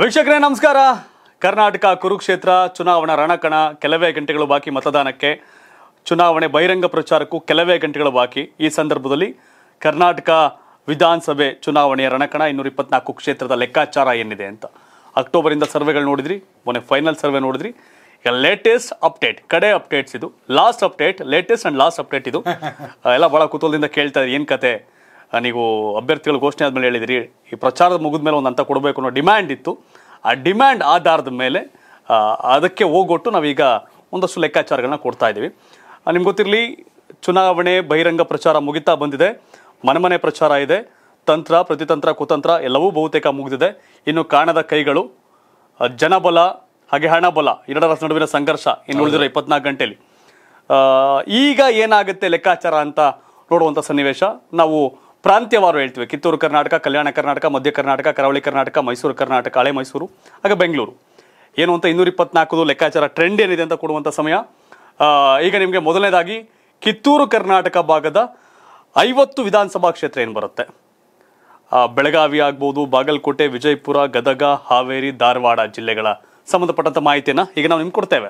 ವೀಕ್ಷಕರೇ ನಮಸ್ಕಾರ ಕರ್ನಾಟಕ ಕುರುಕ್ಷೇತ್ರ ಚುನಾವಣಾ ರಣಕಣ ಕೆಲವೇ ಗಂಟೆಗಳು ಬಾಕಿ ಮತದಾನಕ್ಕೆ ಚುನಾವಣೆ ಬಹಿರಂಗ ಪ್ರಚಾರಕ್ಕೂ ಕೆಲವೇ ಗಂಟೆಗಳು ಬಾಕಿ ಈ ಸಂದರ್ಭದಲ್ಲಿ ಕರ್ನಾಟಕ ವಿಧಾನಸಭೆ ಚುನಾವಣೆಯ ರಣಕಣ ಇನ್ನೂರ ಇಪ್ಪತ್ನಾಲ್ಕು ಕ್ಷೇತ್ರದ ಲೆಕ್ಕಾಚಾರ ಏನಿದೆ ಅಂತ ಅಕ್ಟೋಬರಿಂದ ಸರ್ವೆಗಳು ನೋಡಿದ್ರಿ ಮೊನ್ನೆ ಫೈನಲ್ ಸರ್ವೆ ನೋಡಿದ್ರಿ ಈಗ ಲೇಟೆಸ್ಟ್ ಅಪ್ಡೇಟ್ ಕಡೆ ಅಪ್ಡೇಟ್ಸ್ ಇದು last update latest and last update ಇದು ಎಲ್ಲ ಭಾಳ ಕುತೂಹಲದಿಂದ ಕೇಳ್ತಾ ಏನು ಕತೆ ನೀವು ಅಭ್ಯರ್ಥಿಗಳು ಘೋಷಣೆ ಆದಮೇಲೆ ಹೇಳಿದಿರಿ ಈ ಪ್ರಚಾರದ ಮುಗಿದ ಮೇಲೆ ಒಂದು ಅಂತ ಕೊಡಬೇಕು ಅನ್ನೋ ಡಿಮ್ಯಾಂಡ್ ಇತ್ತು ಆ ಡಿಮ್ಯಾಂಡ್ ಆಧಾರದ ಮೇಲೆ ಅದಕ್ಕೆ ಹೋಗೊಟ್ಟು ನಾವೀಗ ಒಂದಷ್ಟು ಲೆಕ್ಕಾಚಾರಗಳನ್ನ ಕೊಡ್ತಾ ಇದ್ದೀವಿ ನಿಮ್ಗೆ ಗೊತ್ತಿರಲಿ ಚುನಾವಣೆ ಬಹಿರಂಗ ಪ್ರಚಾರ ಮುಗಿತಾ ಬಂದಿದೆ ಮನೆ ಮನೆ ಪ್ರಚಾರ ಇದೆ ತಂತ್ರ ಪ್ರತಿತಂತ್ರ ಕುತಂತ್ರ ಎಲ್ಲವೂ ಬಹುತೇಕ ಮುಗಿದಿದೆ ಇನ್ನು ಕಾಣದ ಕೈಗಳು ಜನಬಲ ಹಾಗೆ ಹಣಬಲ ಎರಡರ ನಡುವಿನ ಸಂಘರ್ಷ ಇನ್ನು ಉಳಿದಿರೋ ಇಪ್ಪತ್ನಾಲ್ಕು ಗಂಟೆಯಲ್ಲಿ ಈಗ ಏನಾಗುತ್ತೆ ಲೆಕ್ಕಾಚಾರ ಅಂತ ನೋಡುವಂಥ ಸನ್ನಿವೇಶ ನಾವು ಪ್ರಾಂತ್ಯವಾರು ಹೇಳ್ತೀವಿ ಕಿತ್ತೂರು ಕರ್ನಾಟಕ ಕಲ್ಯಾಣ ಕರ್ನಾಟಕ ಮಧ್ಯ ಕರ್ನಾಟಕ ಕರಾವಳಿ ಕರ್ನಾಟಕ ಮೈಸೂರು ಕರ್ನಾಟಕ ಹಳೆ ಮೈಸೂರು ಹಾಗೆ ಬೆಂಗಳೂರು ಏನು ಅಂತ ಇನ್ನೂರ ಇಪ್ಪತ್ನಾಲ್ಕು ಲೆಕ್ಕಾಚಾರ ಟ್ರೆಂಡ್ ಏನಿದೆ ಅಂತ ಕೊಡುವಂಥ ಸಮಯ ಈಗ ನಿಮಗೆ ಮೊದಲನೇದಾಗಿ ಕಿತ್ತೂರು ಕರ್ನಾಟಕ ಭಾಗದ ಐವತ್ತು ವಿಧಾನಸಭಾ ಕ್ಷೇತ್ರ ಏನು ಬರುತ್ತೆ ಬೆಳಗಾವಿ ಆಗ್ಬೋದು ಬಾಗಲಕೋಟೆ ವಿಜಯಪುರ ಗದಗ ಹಾವೇರಿ ಧಾರವಾಡ ಜಿಲ್ಲೆಗಳ ಸಂಬಂಧಪಟ್ಟಂಥ ಮಾಹಿತಿಯನ್ನು ಈಗ ನಾವು ನಿಮ್ಗೆ ಕೊಡ್ತೇವೆ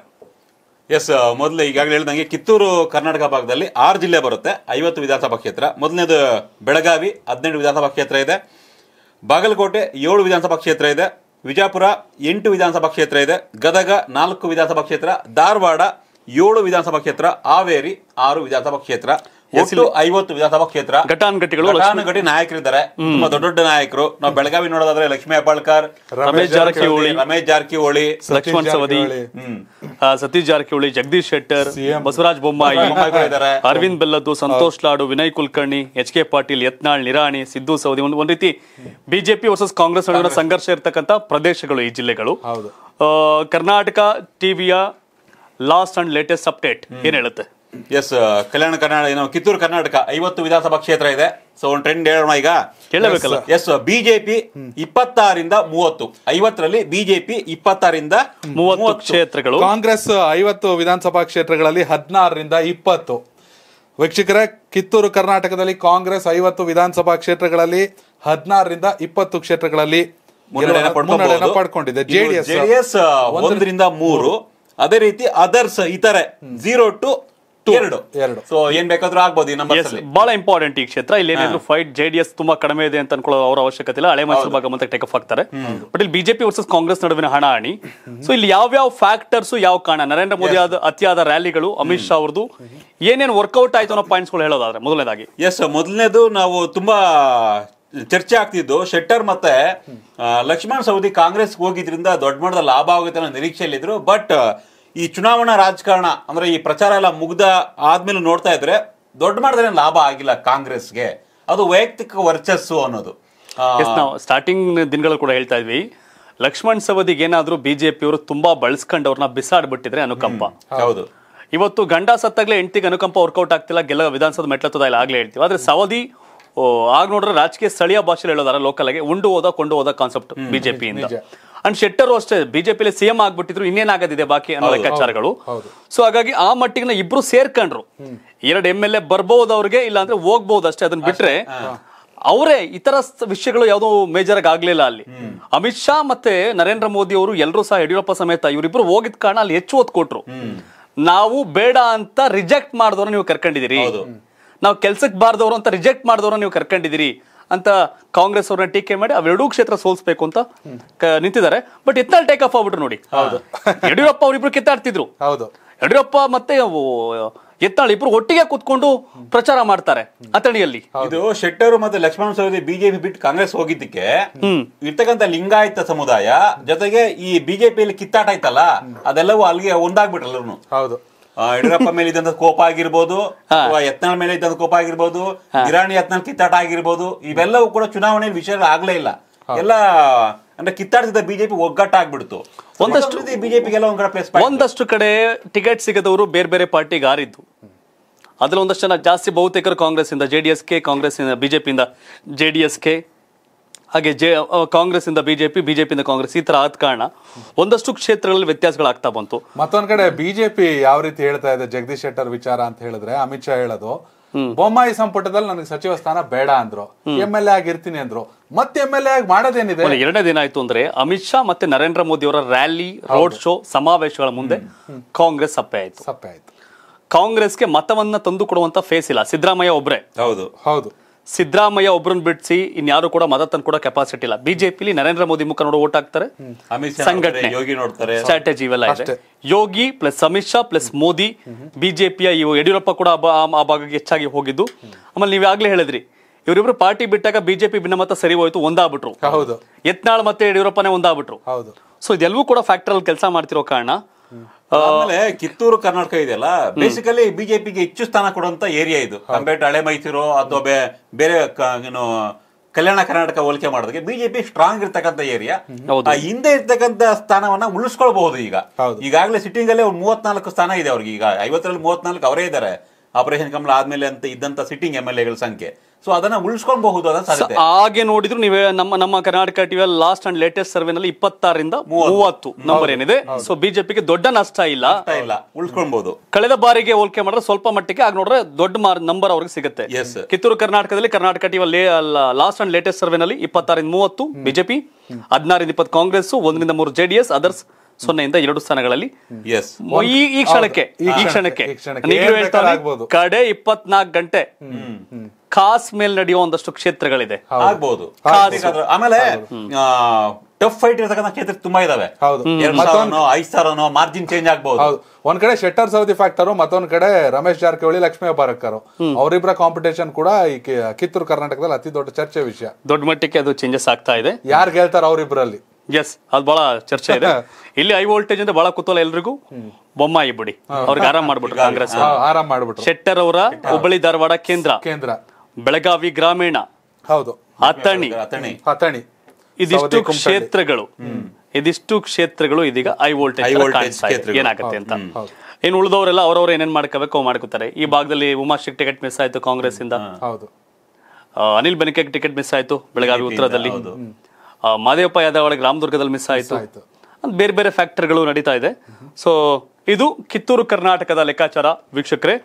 ಎಸ್ ಮೊದಲು ಈಗಾಗಲೇ ಹೇಳಿದಂಗೆ ಕಿತ್ತೂರು ಕರ್ನಾಟಕ ಭಾಗದಲ್ಲಿ ಆರು ಜಿಲ್ಲೆ ಬರುತ್ತೆ ಐವತ್ತು ವಿಧಾನಸಭಾ ಕ್ಷೇತ್ರ ಮೊದಲನೇದು ಬೆಳಗಾವಿ ಹದಿನೆಂಟು ವಿಧಾನಸಭಾ ಕ್ಷೇತ್ರ ಇದೆ ಬಾಗಲಕೋಟೆ ಏಳು ವಿಧಾನಸಭಾ ಕ್ಷೇತ್ರ ಇದೆ ವಿಜಾಪುರ ಎಂಟು ವಿಧಾನಸಭಾ ಕ್ಷೇತ್ರ ಇದೆ ಗದಗ ನಾಲ್ಕು ವಿಧಾನಸಭಾ ಕ್ಷೇತ್ರ ಧಾರವಾಡ ಏಳು ವಿಧಾನಸಭಾ ಕ್ಷೇತ್ರ ಹಾವೇರಿ ಆರು ವಿಧಾನಸಭಾ ಕ್ಷೇತ್ರ ಒಟ್ಟು ಐವತ್ತು ವಿಧಾನಸಭಾ ಕ್ಷೇತ್ರ ಘಟಾನುಘಟಿಗಳು ಘಟಾನುಘಟಿ ನಾಯಕರಿದ್ದಾರೆ ತುಂಬಾ ದೊಡ್ಡ ದೊಡ್ಡ ನಾಯಕರು ನಾವು ಬೆಳಗಾವಿ ನೋಡೋದಾದ್ರೆ ಲಕ್ಷ್ಮೀ ಅಬ್ಬಾಳ್ಕರ್ ರಮೇಶ್ ಜಾರಕಿಹೊಳಿ ರಮೇಶ್ ಜಾರಕಿಹೊಳಿ ಲಕ್ಷ್ಮಣ್ ಸವದಿ ಸತೀಶ್ ಜಾರಕಿಹೊಳಿ ಜಗದೀಶ್ ಶೆಟ್ಟರ್ ಬಸವರಾಜ್ ಬೊಮ್ಮಾಯಿ ಅರವಿಂದ್ ಬೆಲ್ಲದ್ದು ಸಂತೋಷ್ ಲಾಡು ವಿನಯ್ ಕುಲಕರ್ಣಿ ಎಚ್ ಕೆ ಪಾಟೀಲ್ ಯತ್ನಾಳ್ ನಿರಾಣಿ ಸಿದ್ದು ಸವದಿ ಒಂದು ಒಂದ್ ರೀತಿ ಬಿಜೆಪಿ ವರ್ಸಸ್ ಕಾಂಗ್ರೆಸ್ ನಡುವಿನ ಸಂಘರ್ಷ ಇರತಕ್ಕಂತ ಪ್ರದೇಶಗಳು ಈ ಜಿಲ್ಲೆಗಳು ಕರ್ನಾಟಕ ಟಿವಿಯ ಲಾಸ್ಟ್ ಅಂಡ್ ಲೇಟೆಸ್ಟ್ ಅಪ್ಡೇಟ್ ಏನ್ ಹೇಳುತ್ತೆ ಎಸ್ ಕಲ್ಯಾಣ ಕರ್ನಾಟಕ ಏನು ಕಿತ್ತೂರು ಕರ್ನಾಟಕ ಐವತ್ತು ವಿಧಾನಸಭಾ ಕ್ಷೇತ್ರ ಇದೆ ಸೊ ಒಂದು ಟ್ರೆಂಡ್ ಹೇಳೋಣ ಈಗ ಕೇಳಬೇಕಲ್ಲ ಎಸ್ ಬಿಜೆಪಿ ಇಪ್ಪತ್ತಾರಿಂದ ಮೂವತ್ತು ಐವತ್ತರಲ್ಲಿ ಬಿಜೆಪಿ ಇಪ್ಪತ್ತಾರಿಂದ ಮೂವತ್ತು ಕ್ಷೇತ್ರಗಳು ಕಾಂಗ್ರೆಸ್ uh, ಐವತ್ತು ವಿಧಾನಸಭಾ ಕ್ಷೇತ್ರಗಳಲ್ಲಿ ಹದಿನಾರರಿಂದ ಇಪ್ಪತ್ತು ವೀಕ್ಷಕರೇ ಕಿತ್ತೂರು ಕರ್ನಾಟಕದಲ್ಲಿ ಕಾಂಗ್ರೆಸ್ ಐವತ್ತು ವಿಧಾನಸಭಾ ಕ್ಷೇತ್ರಗಳಲ್ಲಿ ಹದಿನಾರರಿಂದ ಇಪ್ಪತ್ತು ಕ್ಷೇತ್ರಗಳಲ್ಲಿ ಪಡ್ಕೊಂಡಿದೆ ಜೆಡಿಎಸ್ uh, ಒಂದರಿಂದ ಮೂರು ಅದೇ ರೀತಿ ಅದರ್ಸ್ ಇತರೆ ಜೀರೋ ಟು ಎರಡು ಎರಡು ಸೊ ಏನ್ ಬೇಕಾದ್ರೂ ಆಗ್ಬೋದು ಈ ನಂಬರ್ ಬಹಳ ಇಂಪಾರ್ಟೆಂಟ್ ಈ ಕ್ಷೇತ್ರ ಇಲ್ಲಿ ಏನಾದ್ರು ಫೈಟ್ ಜೆಡಿಎಸ್ ತುಂಬಾ ಕಡಿಮೆ ಇದೆ ಅಂತ ಅನ್ಕೊಳ್ಳೋ ಅವರ ಅವಶ್ಯಕತೆ ಇಲ್ಲ ಹಳೆ ಮೈಸೂರು ಭಾಗ ಮತ್ತೆ ಟೇಕ್ ಅಪ್ ಆಗ್ತಾರೆ ಬಟ್ ಇಲ್ಲಿ ಬಿಜೆಪಿ ವರ್ಸಸ್ ಕಾಂಗ್ರೆಸ್ ನಡುವಿನ ಹಣ ಹಣಿ ಸೊ ಇಲ್ಲಿ ಯಾವ ಯಾವ ಫ್ಯಾಕ್ಟರ್ಸ್ ಯಾವ ಕಾರಣ ನರೇಂದ್ರ ಮೋದಿ ಆದ ಅತಿಯಾದ ರ್ಯಾಲಿಗಳು ಅಮಿತ್ ಶಾ ಅವ್ರದ್ದು ಏನೇನು ವರ್ಕೌಟ್ ಆಯ್ತು ಅನ್ನೋ ಪಾಯಿಂಟ್ಸ್ ಗಳು ಹೇಳೋದಾದ್ರೆ ಮೊದಲನೇದಾಗಿ ಎಸ್ ಮೊದಲನೇದು ನಾವು ತುಂಬಾ ಚರ್ಚೆ ಆಗ್ತಿದ್ದು ಶೆಟ್ಟರ್ ಮತ್ತೆ ಲಕ್ಷ್ಮಣ್ ಸವದಿ ಕಾಂಗ್ರೆಸ್ ಹೋಗಿದ್ರಿಂದ ದೊಡ್ಡ ಮಟ್ಟದ ಲಾಭ ಆಗುತ್ತೆ ಅನ್ನೋ ನಿರೀಕ್ಷೆಯಲ್ಲಿದ್ರು ಬಟ್ ಈ ಚುನಾವಣಾ ರಾಜಕಾರಣ ಅಂದ್ರೆ ಈ ಪ್ರಚಾರ ಎಲ್ಲ ಮುಗ್ದ ಆದ್ಮೇಲೆ ನೋಡ್ತಾ ಇದ್ರೆ ದೊಡ್ಡ ಮಾಡಿದ್ರೆ ಲಾಭ ಆಗಿಲ್ಲ ಕಾಂಗ್ರೆಸ್ಗೆ ಅದು ವೈಯಕ್ತಿಕ ವರ್ಚಸ್ಸು ಅನ್ನೋದು ನಾವು ಸ್ಟಾರ್ಟಿಂಗ್ ದಿನಗಳು ಕೂಡ ಹೇಳ್ತಾ ಇದ್ವಿ ಲಕ್ಷ್ಮಣ್ ಸವದಿಗೆ ಬಿಜೆಪಿ ಅವರು ತುಂಬಾ ಬಳಸ್ಕೊಂಡು ಅವ್ರನ್ನ ಬಿಸಾಡ್ಬಿಟ್ಟಿದ್ರೆ ಅನುಕಂಪ ಹೌದು ಇವತ್ತು ಗಂಡ ಸತ್ತಾಗ್ಲೇ ಹೆಂಡತಿಗೆ ಅನುಕಂಪ ವರ್ಕೌಟ್ ಆಗ್ತಿಲ್ಲ ಗೆಲ್ಲ ವಿಧಾನಸೌಧ ಮೆಟ್ಲತ್ತದ ಇಲ್ಲ ಆಗ್ಲೇ ಹೇಳ್ತೀವಿ ಆದ್ರೆ ಸವದಿ ಆಗ ನೋಡ್ರೆ ರಾಜಕೀಯ ಸ್ಥಳೀಯ ಭಾಷೆಯಲ್ಲಿ ಹೇಳೋದಾರ ಲೋಕಲ್ ಗೆ ಉಂಡು ಹೋದ ಕೊಂಡು ಹೋದ ಕಾನ್ಸೆಪ್ಟ್ ಬಿಜೆಪಿಯಿಂದ ಅಂಡ್ ಶೆಟ್ಟರ್ ಅಷ್ಟೇ ಬಿಜೆಪಿಲಿ ಸಿಎಂ ಆಗ್ಬಿಟ್ಟಿದ್ರು ಇನ್ನೇನಾಗದಿದೆ ಬಾಕಿ ಅನ್ನೋ ಲೆಕ್ಕಾಚಾರಗಳು ಸೊ ಹಾಗಾಗಿ ಆ ಮಟ್ಟಿಗೆ ಇಬ್ರು ಸೇರ್ಕೊಂಡ್ರು ಎರಡು ಎಂ ಎಲ್ ಎ ಬರ್ಬಹುದು ಅವ್ರಿಗೆ ಇಲ್ಲ ಅಂದ್ರೆ ಹೋಗ್ಬಹುದು ಅಷ್ಟೇ ಅದನ್ನ ಬಿಟ್ರೆ ಅವರೇ ಇತರ ವಿಷಯಗಳು ಯಾವುದೋ ಮೇಜರ್ ಆಗಿ ಆಗ್ಲಿಲ್ಲ ಅಲ್ಲಿ ಅಮಿತ್ ಶಾ ಮತ್ತೆ ನರೇಂದ್ರ ಮೋದಿ ಅವರು ಎಲ್ಲರೂ ಸಹ ಯಡಿಯೂರಪ್ಪ ಸಮೇತ ಇವರಿಬ್ರು ಹೋಗಿದ ಕಾರಣ ಅಲ್ಲಿ ಹೆಚ್ಚು ಒತ್ತು ಕೊಟ್ರು ನಾವು ಬೇಡ ಅಂತ ರಿಜೆಕ್ಟ್ ಮಾಡಿದವರು ನೀವು ಕರ್ಕೊಂಡಿದ್ದೀರಿ ನಾವು ಕೆಲ್ಸಕ್ಕೆ ಬಾರ್ದವ್ರು ಅಂತ ರಿಜೆಕ್ಟ್ ಮಾಡಿದವರು ನೀವು ಕರ್ಕೊಂಡಿದ್ದೀರಿ ಅಂತ ಕಾಂಗ್ರೆಸ್ ಅವ್ರನ್ನ ಟೀಕೆ ಮಾಡಿ ಅವೆರಡೂ ಕ್ಷೇತ್ರ ಸೋಲ್ಸ್ಬೇಕು ಅಂತ ನಿಂತಿದ್ದಾರೆ ಬಟ್ ಎತ್ತಾಲ್ ಟೇಕ್ ಆಫ್ ಆಗ್ಬಿಟ್ರು ನೋಡಿ ಯಡಿಯೂರಪ್ಪ ಅವರಿಬ್ರು ಕಿತ್ತಾಡ್ತಿದ್ರು ಹೌದು ಯಡಿಯೂರಪ್ಪ ಮತ್ತೆ ಎತ್ತಾಳ ಇಬ್ರು ಒಟ್ಟಿಗೆ ಕುತ್ಕೊಂಡು ಪ್ರಚಾರ ಮಾಡ್ತಾರೆ ಅಥಣಿಯಲ್ಲಿ ಇದು ಶೆಟ್ಟರ್ ಮತ್ತೆ ಲಕ್ಷ್ಮಣ ಸವದಿ ಬಿಜೆಪಿ ಬಿಟ್ಟು ಕಾಂಗ್ರೆಸ್ ಹೋಗಿದ್ದಕ್ಕೆ ಇರ್ತಕ್ಕಂತ ಲಿಂಗಾಯತ ಸಮುದಾಯ ಜೊತೆಗೆ ಈ ಬಿಜೆಪಿಯಲ್ಲಿ ಕಿತ್ತಾಟ ಆಯ್ತಲ್ಲ ಅದೆಲ್ಲವೂ ಅಲ್ಲಿಗೆ ಒಂದಾಗ್ಬಿಟ್ರಲ್ಲ ಹೌದು ಯಡಿಯೂರಪ್ಪ ಮೇಲೆ ಇದ್ದಂತ ಕೋಪ ಆಗಿರ್ಬೋದು ಅಥವಾ ಯತ್ನಾಳ್ ಮೇಲೆ ಇದ್ದಂತ ಕೋಪ ಆಗಿರ್ಬೋದು ಇರಾಣಿ ಯತ್ನಾಳ್ ಕಿತ್ತಾಟ ಆಗಿರ್ಬೋದು ಇವೆಲ್ಲವೂ ಕೂಡ ಚುನಾವಣೆ ವಿಷಯ ಆಗ್ಲೇ ಇಲ್ಲ ಎಲ್ಲ ಅಂದ್ರೆ ಕಿತ್ತಾಡ್ತಿದ್ದ ಬಿಜೆಪಿ ಆಗ್ಬಿಡ್ತು ಒಂದಷ್ಟು ಬಿಜೆಪಿಗೆಲ್ಲ ಒಂದ್ ಕಡೆ ಪ್ಲೇಸ್ ಒಂದಷ್ಟು ಕಡೆ ಟಿಕೆಟ್ ಸಿಗದವರು ಬೇರೆ ಬೇರೆ ಪಾರ್ಟಿಗೆ ಆರಿದ್ದು ಅದ್ರಲ್ಲಿ ಒಂದಷ್ಟು ಜನ ಜಾಸ್ತಿ ಬಹುತೇಕರು ಕಾಂಗ್ರೆಸ್ ಇಂದ ಜೆ ಡಿ ಕಾಂಗ್ರೆಸ್ ಇಂದ ಬಿಜೆಪಿಯಿಂದ ಜೆ ಡಿ ಹಾಗೆ ಜೆ ಕಾಂಗ್ರೆಸ್ ಇಂದ ಬಿಜೆಪಿ ಇಂದ ಕಾಂಗ್ರೆಸ್ ಈ ತರ ಆದ ಕಾರಣ ಒಂದಷ್ಟು ಕ್ಷೇತ್ರಗಳಲ್ಲಿ ವ್ಯತ್ಯಾಸಗಳಾಗ್ತಾ ಬಂತು ಮತ್ತೊಂದ್ ಕಡೆ ಬಿಜೆಪಿ ಯಾವ ರೀತಿ ಹೇಳ್ತಾ ಇದೆ ಜಗದೀಶ್ ಶೆಟ್ಟರ್ ವಿಚಾರ ಅಂತ ಹೇಳಿದ್ರೆ ಅಮಿತ್ ಶಾ ಹೇಳೋದು ಬೊಮ್ಮಾಯಿ ಸಂಪುಟದಲ್ಲಿ ನನಗೆ ಸಚಿವ ಸ್ಥಾನ ಬೇಡ ಅಂದ್ರು ಎಂ ಎಲ್ ಎ ಆಗಿರ್ತೀನಿ ಅಂದ್ರು ಮತ್ತೆ ಎಂ ಎಲ್ ಎ ಆಗಿ ಮಾಡೋದೇನಿದೆ ಎರಡನೇ ದಿನ ಆಯ್ತು ಅಂದ್ರೆ ಅಮಿತ್ ಶಾ ಮತ್ತೆ ನರೇಂದ್ರ ಮೋದಿ ಅವರ ರ್ಯಾಲಿ ರೋಡ್ ಶೋ ಸಮಾವೇಶಗಳ ಮುಂದೆ ಕಾಂಗ್ರೆಸ್ ಸಪ್ಪೆ ಆಯ್ತು ಸಪ್ಪೆ ಆಯ್ತು ಕಾಂಗ್ರೆಸ್ಗೆ ಮತವನ್ನ ತಂದು ಕೊಡುವಂತ ಫೇಸ್ ಇಲ್ಲ ಸಿದ್ದರಾಮಯ್ಯ ಒಬ್ರೆ ಹೌದು ಹೌದು ಸಿದ್ದರಾಮಯ್ಯ ಒಬ್ಬರನ್ನು ಬಿಡಿಸಿ ಇನ್ಯಾರು ಕೂಡ ಮತ ಕೂಡ ಕೆಪಾಸಿಟಿ ಇಲ್ಲ ಬಿಜೆಪಿಲಿ ನರೇಂದ್ರ ಮೋದಿ ಮುಖ ನೋಡಿ ಓಟ್ ಹಾಕ್ತಾರೆ ಸಂಘಟನೆ ಯೋಗಿ ಸ್ಟ್ರಾಟಜಿ ಇವೆಲ್ಲ ಯೋಗಿ ಪ್ಲಸ್ ಅಮಿತ್ ಶಾ ಪ್ಲಸ್ ಮೋದಿ ಬಿಜೆಪಿಯ ಇವು ಯಡಿಯೂರಪ್ಪ ಕೂಡ ಆ ಭಾಗಕ್ಕೆ ಹೆಚ್ಚಾಗಿ ಹೋಗಿದ್ದು ಆಮೇಲೆ ನೀವು ಆಗ್ಲೇ ಹೇಳಿದ್ರಿ ಇವರಿಬ್ರು ಪಾರ್ಟಿ ಬಿಟ್ಟಾಗ ಬಿಜೆಪಿ ಭಿನ್ನಮತ ಸರಿ ಹೋಯ್ತು ಒಂದಾಗ್ಬಿಟ್ರು ಯತ್ನಾಳ್ ಮತ್ತೆ ಯಡಿಯೂರಪ್ಪನೇ ಒಂದಾಗ್ಬಿಟ್ರು ಸೊ ಇದೆಲ್ಲವೂ ಕೂಡ ಫ್ಯಾಕ್ಟರ್ ಅಲ್ಲಿ ಕೆಲಸ ಮಾಡ್ತಿರೋ ಕಾರಣ ಆಮೇಲೆ ಕಿತ್ತೂರು ಕರ್ನಾಟಕ ಇದೆಯಲ್ಲ ಬೇಸಿಕಲಿ ಬಿಜೆಪಿಗೆ ಹೆಚ್ಚು ಸ್ಥಾನ ಕೊಡುವಂತ ಏರಿಯಾ ಇದು ಕಂಪೇರ್ ಹಳೆ ಮೈಸೂರು ಅಥವಾ ಬೇರೆ ಏನು ಕಲ್ಯಾಣ ಕರ್ನಾಟಕ ಹೋಲಿಕೆ ಮಾಡೋದಕ್ಕೆ ಬಿಜೆಪಿ ಸ್ಟ್ರಾಂಗ್ ಇರ್ತಕ್ಕಂಥ ಏರಿಯಾ ಹಿಂದೆ ಇರ್ತಕ್ಕಂಥ ಸ್ಥಾನವನ್ನ ಉಳಿಸ್ಕೊಳ್ಬಹುದು ಈಗ ಈಗಾಗಲೇ ಸಿಟ್ಟಿಂಗ್ ಅಲ್ಲಿ ಮೂವತ್ನಾಲ್ಕು ಸ್ಥಾನ ಇದೆ ಅವ್ರಿಗೆ ಈಗ ಐವತ್ತರಲ್ಲಿ ಮೂವತ್ನಾಲ್ಕು ಅವರೇ ಇದ್ದಾರೆ ಆಪರೇಷನ್ ಕಮಲ ಆದ್ಮೇಲೆ ಅಂತ ಇದ್ದಂತ ಸಿಟ್ಟಿಂಗ್ ಎಮ್ ಎಲ್ ಎಗಳ ಸಂಖ್ಯೆ ಸೊ ಅದನ್ನ ಉಳಿಸ್ಕೊಬಹುದು ಹಾಗೆ ನೋಡಿದ್ರು ನೀವೇ ನಮ್ಮ ನಮ್ಮ ಕರ್ನಾಟಕ ಟಿವಿಯಲ್ಲಿ ಲಾಸ್ಟ್ ಅಂಡ್ ಲೇಟೆಸ್ಟ್ ನಲ್ಲಿ ಇಪ್ಪತ್ತಾರರಿಂದ ಮೂವತ್ತು ನಂಬರ್ ಏನಿದೆ ಸೊ ಬಿಜೆಪಿಗೆ ದೊಡ್ಡ ನಷ್ಟ ಇಲ್ಲ ಇಲ್ಲ ಉಳಿಸ್ಕೊಬಹುದು ಕಳೆದ ಬಾರಿಗೆ ಹೋಲಿಕೆ ಮಾಡಿದ್ರೆ ಸ್ವಲ್ಪ ಮಟ್ಟಿಗೆ ಆಗ ನೋಡ್ರೆ ದೊಡ್ಡ ನಂಬರ್ ಅವ್ರಿಗೆ ಸಿಗುತ್ತೆ ಕಿತ್ತೂರು ಕರ್ನಾಟಕದಲ್ಲಿ ಕರ್ನಾಟಕ ಟಿವಿಯಲ್ಲಿ ಲಾಸ್ಟ್ ಅಂಡ್ ಲೇಟೆಸ್ಟ್ ನಲ್ಲಿ ಇಪ್ಪತ್ತಾರಿಂದ ಮೂವತ್ತು ಬಿಜೆಪಿ ಹದಿನಾರಿಂದ ಇಪ್ಪತ್ತು ಕಾಂಗ್ರೆಸ್ ಒಂದರಿಂದ ಮೂರು ಜೆಡಿಎಸ್ ಅದರ್ಸ್ ಸೊನ್ನೆಯಿಂದ ಎರಡು ಸ್ಥಾನಗಳಲ್ಲಿ ಈ ಕ್ಷಣಕ್ಕೆ ಈ ಕ್ಷಣಕ್ಕೆ ಕಡೆ ಇಪ್ಪತ್ನಾಕ್ ಗಂಟೆ ಕಾಸ್ ಮೇಲೆ ನಡೆಯುವ ಒಂದಷ್ಟು ಕ್ಷೇತ್ರಗಳಿದೆ ಆಗ್ಬಹುದು ಆಮೇಲೆ ಟಫ್ ಫೈಟ್ ಇರತಕ್ಕಂಥ ಕ್ಷೇತ್ರ ತುಂಬಾ ಇದಾವೆ ಮಾರ್ಜಿನ್ ಚೇಂಜ್ ಆಗಬಹುದು ಒಂದ್ ಕಡೆ ಶೆಟ್ಟರ್ ಸೌದಿ ಫ್ಯಾಕ್ಟರ್ ಮತ್ತೊಂದ್ ಕಡೆ ರಮೇಶ್ ಜಾರಕಿಹೊಳಿ ಲಕ್ಷ್ಮೀ ಬಾರಕ್ಕರ್ ಅವರಿಬ್ಬರ ಕಾಂಪಿಟೇಷನ್ ಕೂಡ ಈ ಕಿತ್ತೂರು ಕರ್ನಾಟಕದಲ್ಲಿ ಅತಿ ದೊಡ್ಡ ಚರ್ಚೆ ವಿಷಯ ದೊಡ್ಡ ಮಟ್ಟಕ್ಕೆ ಅದು ಚೇಂಜಸ್ ಆಗ್ತಾ ಇದೆ ಯಾರು ಗೆಲ್ತಾರ ಅವರಿಬ್ಬರಲ್ಲಿ ಎಸ್ ಅದು ಬಹಳ ಚರ್ಚೆ ಇದೆ ಇಲ್ಲಿ ಹೈ ವೋಲ್ಟೇಜ್ ಅಂದ್ರೆ ಬಹಳ ಕುತೂಹಲ ಎಲ್ರಿಗೂ ಬೊಮ್ಮಾಯಿ ಬಿಡಿ ಅವ್ರಿಗೆ ಆರಾಮ್ ಮಾಡ್ಬಿಟ್ರು ಕಾಂಗ್ರೆಸ್ ಮಾಡ್ಬಿಟ್ರು ಶೆಟ್ಟರ್ ಅವರ ಹುಬ್ಬಳ್ಳಿ ಧಾರವಾಡ ಕೇಂದ್ರ ಕೇಂದ್ರ ಬೆಳಗಾವಿ ಗ್ರಾಮೀಣ ಹೌದು ಅಥಣಿ ಅಥಣಿ ಇದಿಷ್ಟು ಕ್ಷೇತ್ರಗಳು ಇದಿಷ್ಟು ಕ್ಷೇತ್ರಗಳು ಇದೀಗ ಹೈ ವೋಲ್ಟೇಜ್ ಏನಾಗುತ್ತೆ ಅಂತ ಏನ್ ಉಳಿದವರೆಲ್ಲ ಅವ್ರವ್ರ ಏನೇನ್ ಮಾಡ್ಕೋಬೇಕು ಮಾಡ್ಕೋತಾರೆ ಈ ಭಾಗದಲ್ಲಿ ಉಮಾಶಿಕ್ ಟಿಕೆಟ್ ಮಿಸ್ ಆಯ್ತು ಕಾಂಗ್ರೆಸ್ ಇಂದ ಅನಿಲ್ ಬೆನಕೆಗೆ ಟಿಕೆಟ್ ಮಿಸ್ ಆಯ್ತು ಬೆಳಗಾವಿ ಉತ್ತರದಲ್ಲಿ ಮಾದೇವಪ್ಪ ಯಾದವ್ ರಾಮದುರ್ಗದಲ್ಲಿ ಮಿಸ್ ಆಯ್ತು ಬೇರೆ ಬೇರೆ ಫ್ಯಾಕ್ಟರ್ಗಳು ನಡೀತಾ ಇದೆ ಸೊ ಇದು ಕಿತ್ತೂರು ಕರ್ನಾಟಕದ ಲೆಕ್ಕಾಚಾರ ವೀಕ್ಷಕರೇ